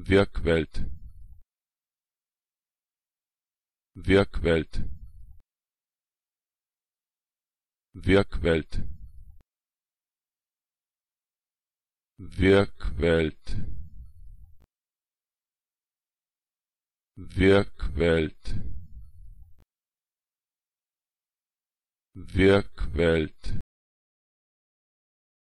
Wirkwelt Wirkwelt Wirkwelt Wirkwelt Wirkwelt Wirkwelt